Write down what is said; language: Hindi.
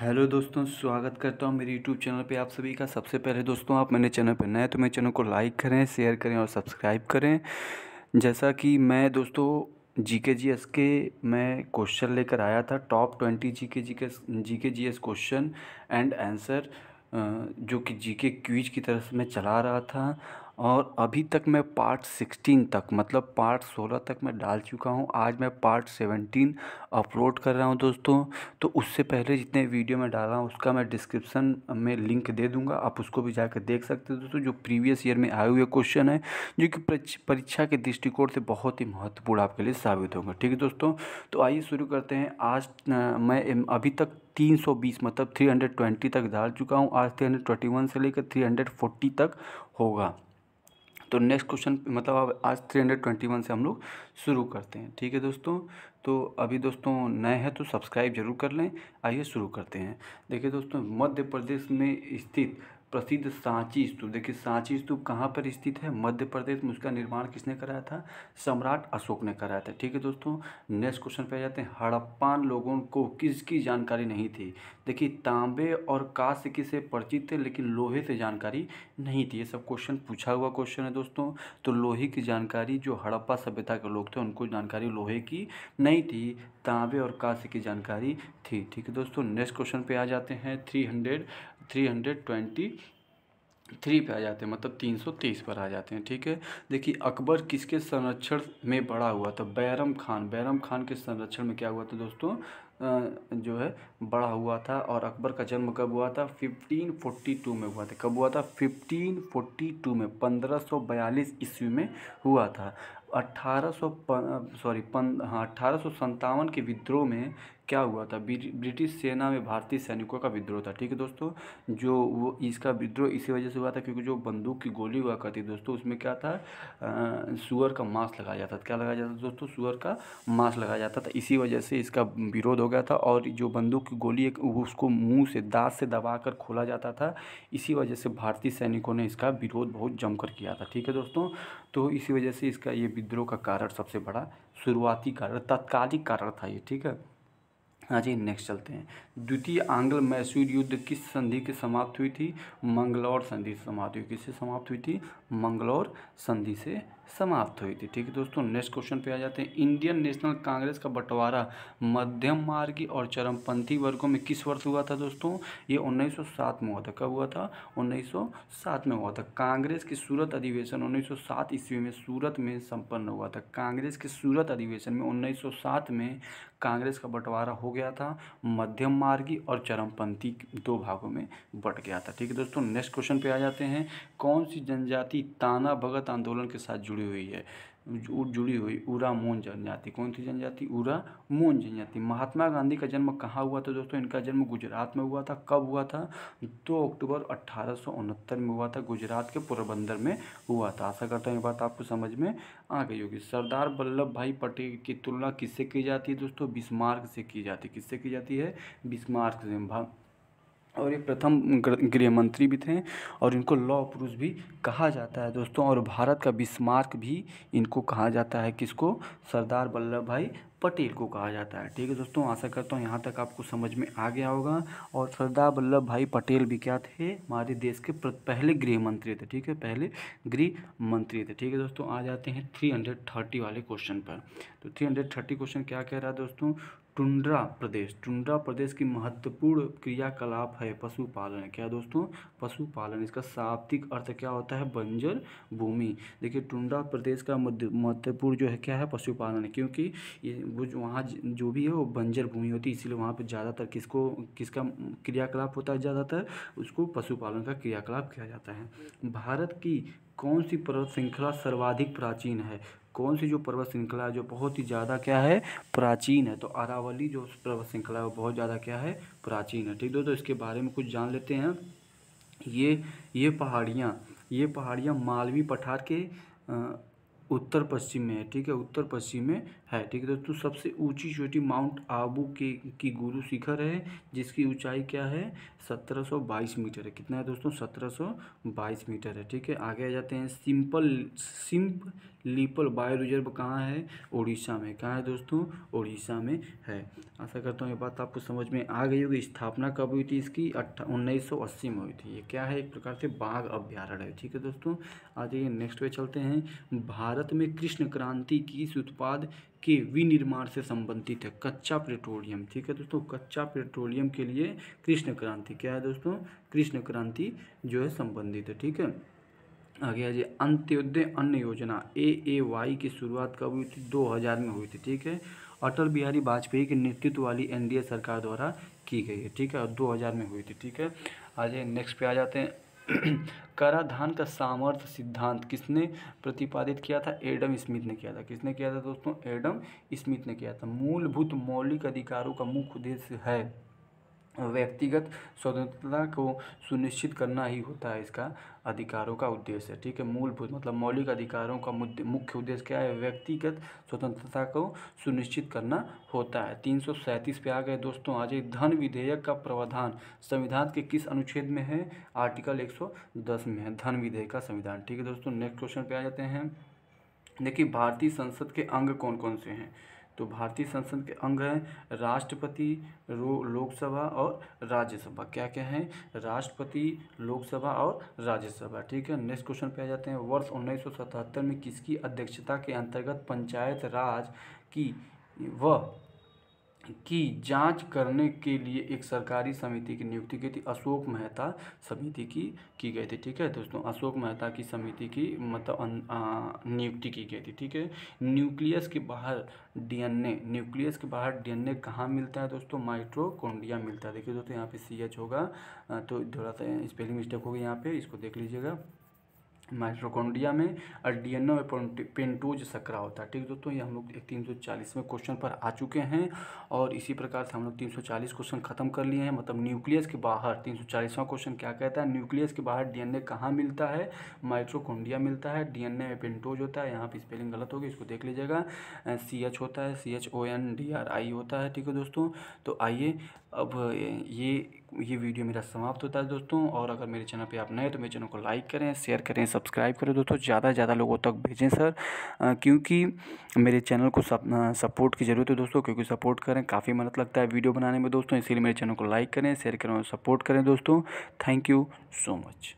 हेलो दोस्तों स्वागत करता हूँ मेरे यूट्यूब चैनल पे आप सभी का सबसे पहले दोस्तों आप मेरे चैनल पर नए तो मेरे चैनल को लाइक करें शेयर करें और सब्सक्राइब करें जैसा कि मैं दोस्तों जी के जी एस के मैं क्वेश्चन लेकर आया था top twenty ji K G K G K G S question and answer जो कि जी के क्यूज की तरफ से मैं चला रहा था और अभी तक मैं पार्ट सिक्सटीन तक मतलब पार्ट सोलह तक मैं डाल चुका हूँ आज मैं पार्ट सेवेंटीन अपलोड कर रहा हूँ दोस्तों तो उससे पहले जितने वीडियो में डाला हूँ उसका मैं डिस्क्रिप्सन में लिंक दे दूँगा आप उसको भी जाकर देख सकते हो दोस्तों जो प्रीवियस ईयर में आए हुए क्वेश्चन है जो कि परीक्षा के दृष्टिकोण से बहुत ही महत्वपूर्ण आपके लिए साबित होगा ठीक है दोस्तों तो आइए शुरू करते हैं आज मैं अभी तक 320 मतलब 320 तक डाल चुका हूँ आज 321 से लेकर 340 तक होगा तो नेक्स्ट क्वेश्चन मतलब अब आज थ्री हंड्रेड ट्वेंटी वन से हम लोग शुरू करते हैं ठीक है दोस्तों तो अभी दोस्तों नए हैं तो सब्सक्राइब जरूर कर लें आइए शुरू करते हैं देखिए दोस्तों मध्य प्रदेश में स्थित प्रसिद्ध सांची स्तूप देखिए सांची स्तूप कहाँ पर स्थित है मध्य प्रदेश में उसका निर्माण किसने कराया था सम्राट अशोक ने कराया था ठीक है दोस्तों नेक्स्ट क्वेश्चन पे जाते हैं हड़प्पान लोगों को किसकी जानकारी नहीं थी देखिए तांबे और कांस्य किसे परिचित थे लेकिन लोहे से जानकारी नहीं थी ये सब क्वेश्चन पूछा हुआ क्वेश्चन है दोस्तों तो लोहे की जानकारी जो हड़प्पा सभ्यता के लोग थे उनको जानकारी लोहे की नहीं थी तांबे और कांस्य की जानकारी थी ठीक है दोस्तों नेक्स्ट क्वेश्चन पे आ जाते हैं three hundred three hundred twenty three पे आ जाते हैं मतलब तीन सौ तीस पर आ जाते हैं ठीक है देखिए अकबर किसके संरक्षण में बड़ा हुआ था बैरम खान बैरम खान के संरक्षण में क्या हुआ था दोस्तों जो है बड़ा हुआ था और अकबर का जन्म कब हुआ था 1542 में हुआ था कब हुआ था 1542 में 1542 ईस्वी में हुआ था अट्ठारह सौ सॉरी पन हाँ अठारह के विद्रोह में क्या हुआ था ब्रिटिश सेना में भारतीय सैनिकों का विद्रोह था ठीक है दोस्तों जो वो इसका विद्रोह इसी वजह से हुआ था क्योंकि जो बंदूक की गोली हुआ करती दोस्तों उसमें क्या था सुअर का मांस लगाया जाता था क्या लगाया जाता था दोस्तों सुअर का मांस लगाया जाता था इसी वजह से इसका विरोध हो गया था और जो बंदूक की गोली एक उसको मुँह से दाँत से दबा कर खोला जाता था इसी वजह से भारतीय सैनिकों ने इसका विरोध बहुत जमकर किया था ठीक है दोस्तों तो इसी वजह से इसका ये विद्रोह का कारण सबसे बड़ा शुरुआती कारण तात्कालिक कारण था ये ठीक है हाँ जी नेक्स्ट चलते हैं द्वितीय आंग्ल मैसूर युद्ध किस संधि के समाप्त हुई थी मंगलौर संधि समाप्त हुई किससे समाप्त हुई थी मंगलौर संधि से समाप्त हुई थी ठीक है दोस्तों नेक्स्ट क्वेश्चन पे आ जाते हैं इंडियन नेशनल कांग्रेस का बंटवारा मध्यम मार्गी और चरमपंथी वर्गों में किस वर्ष हुआ था दोस्तों ये 1907 में हुआ था कब हुआ था 1907 में हुआ था कांग्रेस के सूरत अधिवेशन 1907 ईस्वी में सूरत में संपन्न हुआ था कांग्रेस के सूरत अधिवेशन में उन्नीस में कांग्रेस का बंटवारा हो गया था मध्यम मार्गी और चरमपंथी दो भागों में बट गया था ठीक है दोस्तों नेक्स्ट क्वेश्चन पे आ जाते हैं कौन सी जनजाति ताना भगत आंदोलन के साथ जुड़ी जुड़ी हुई है जुड़ी हुई उरा मोन जनजाति कौन सी जनजाति उरा मोन जनजाति महात्मा गांधी का जन्म कहाँ हुआ था दोस्तों इनका जन्म गुजरात में हुआ था कब हुआ था दो अक्टूबर अट्ठारह में हुआ था गुजरात के पोरबंदर में हुआ था आशा करता हूँ ये बात आपको समझ में आ गई होगी सरदार वल्लभ भाई पटेल की तुलना किससे की जाती है दोस्तों बिस्मार्क से की जाती है किससे की जाती है बिस्मार्क से और ये प्रथम गृह मंत्री भी थे और इनको लॉ पुरुष भी कहा जाता है दोस्तों और भारत का बिस्मार्क भी इनको कहा जाता है किसको सरदार वल्लभ भाई पटेल को कहा जाता है ठीक है दोस्तों आशा करता हूँ यहाँ तक आपको समझ में आ गया होगा और सरदार वल्लभ भाई पटेल भी क्या थे हमारे देश के पहले गृह मंत्री थे ठीक है पहले गृह मंत्री थे ठीक है दोस्तों आ जाते हैं थ्री हंड्रेड थर्टी वाले क्वेश्चन पर तो थ्री हंड्रेड थर्टी क्वेश्चन क्या कह रहा है दोस्तों टुंड्रा प्रदेश टुंड्रा प्रदेश की महत्वपूर्ण क्रियाकलाप है पशुपालन क्या दोस्तों पशुपालन इसका शाब्दिक अर्थ क्या होता है बंजर भूमि देखिए टुंड्रा प्रदेश का महत्वपूर्ण जो है क्या है पशुपालन क्योंकि ये वो जो वहाँ जो भी है वो बंजर भूमि होती है इसीलिए वहाँ पर ज़्यादातर किसको किसका क्रियाकलाप होता है ज़्यादातर उसको पशुपालन का क्रियाकलाप किया जाता है भारत की कौन सी पर्वत श्रृंखला सर्वाधिक प्राचीन है कौन सी जो पर्वत श्रृंखला है जो बहुत ही ज़्यादा क्या है प्राचीन है तो अरावली जो पर्वत श्रृंखला है वो बहुत ज़्यादा क्या है प्राचीन है ठीक दोस्तों इसके बारे में कुछ जान लेते हैं ये ये पहाड़ियाँ ये पहाड़ियाँ मालवी पठार के आ, उत्तर पश्चिम में है ठीक है उत्तर पश्चिम में है ठीक है दोस्तों तो सबसे ऊंची चोटी माउंट आबू के की गुरु शिखर है जिसकी ऊंचाई क्या है 1722 मीटर है कितना है दोस्तों 1722 मीटर है ठीक है आगे आ जाते हैं simple Simlipal bio reserve कहाँ है उड़ीसा में कहाँ है दोस्तों उड़ीसा में है आशा करता हूँ ये बात आपको समझ में आ गई होगी स्थापना कब हुई थी इसकी उन्नीस में हुई थी ये क्या है एक प्रकार से बाघ अभ्यारण्य है ठीक है दोस्तों आ जाइए नेक्स्ट वे चलते हैं भारत में कृष्ण क्रांति की इस उत्पाद के विनिर्माण से संबंधित है कच्चा पेट्रोलियम ठीक है दोस्तों कच्चा पेट्रोलियम के लिए कृष्ण क्रांति क्या है दोस्तों कृष्ण क्रांति जो है संबंधित है ठीक है आगे गया जी अंत्योदय अन्न योजना ए ए वाई की शुरुआत कब हुई थी 2000 में हुई थी ठीक है अटल बिहारी वाजपेयी के नेतृत्व वाली एनडीए सरकार द्वारा की गई है ठीक है और हज़ार में हुई थी ठीक है आ जाए नेक्स्ट पे आ जाते हैं कराधान का सामर्थ्य सिद्धांत किसने प्रतिपादित किया था एडम स्मिथ ने किया था किसने किया था दोस्तों एडम स्मिथ ने किया था मूलभूत मौलिक अधिकारों का मुख्य उद्देश्य है व्यक्तिगत स्वतंत्रता को सुनिश्चित करना ही होता है इसका अधिकारों का उद्देश्य है ठीक है मूलभूत मतलब मौलिक अधिकारों का मुख्य उद्देश्य क्या है व्यक्तिगत स्वतंत्रता को सुनिश्चित करना होता है तीन सौ सैंतीस पे आ गए दोस्तों आज एक धन विधेयक का प्रावधान संविधान के किस अनुच्छेद में है आर्टिकल एक सौ दस में है धन विधेयक का संविधान ठीक है दोस्तों नेक्स्ट क्वेश्चन पे आ जाते हैं देखिए भारतीय संसद के अंग कौन कौन से हैं तो भारतीय संसद के अंग हैं राष्ट्रपति लोकसभा और राज्यसभा क्या क्या है राष्ट्रपति लोकसभा और राज्यसभा ठीक है नेक्स्ट क्वेश्चन पे आ जाते हैं वर्ष उन्नीस में किसकी अध्यक्षता के अंतर्गत पंचायत राज की वह की जांच करने के लिए एक सरकारी समिति की नियुक्ति की थी अशोक मेहता समिति की की गई थी ठीक है दोस्तों अशोक मेहता की समिति की मतलब नियुक्ति की गई थी ठीक है न्यूक्लियस के बाहर डीएनए न्यूक्लियस के बाहर डीएनए कहाँ मिलता है दोस्तों माइट्रोकोन्डिया मिलता है देखिए दोस्तों यहाँ पे सी एच होगा तो थोड़ा सा स्पेलिंग मिस्टेक होगी यहाँ पर इसको देख लीजिएगा माइक्रोकोंडिया में और डीएनए में पेंटोज सकरा होता है ठीक दोस्तों ये हम लोग एक तीन सौ चालीसवें क्वेश्चन पर आ चुके हैं और इसी प्रकार से हम लोग तीन सौ चालीस क्वेश्चन खत्म कर लिए हैं मतलब न्यूक्लियस के बाहर तीन सौ चालीसवां क्वेश्चन क्या कहता है न्यूक्लियस के बाहर ए कहाँ मिलता है माइक्रोकोंडिया मिलता है ए में पेंटोज होता है यहाँ पर स्पेलिंग गलत होगी इसको देख लीजिएगा सी एच होता है C H O N D R I होता है ठीक है दोस्तों तो आइए अब ये ये वीडियो मेरा समाप्त होता है दोस्तों और अगर मेरे चैनल पे आप नए हैं तो मेरे चैनल को लाइक करें शेयर करें सब्सक्राइब करें दोस्तों ज़्यादा से ज़्यादा लोगों तक भेजें सर क्योंकि मेरे चैनल को सप सपोर्ट की ज़रूरत है दोस्तों क्योंकि सपोर्ट करें काफ़ी मेहनत लगता है वीडियो बनाने में दोस्तों इसीलिए मेरे चैनल को लाइक करें शेयर करें और सपोर्ट करें दोस्तों थैंक यू सो मच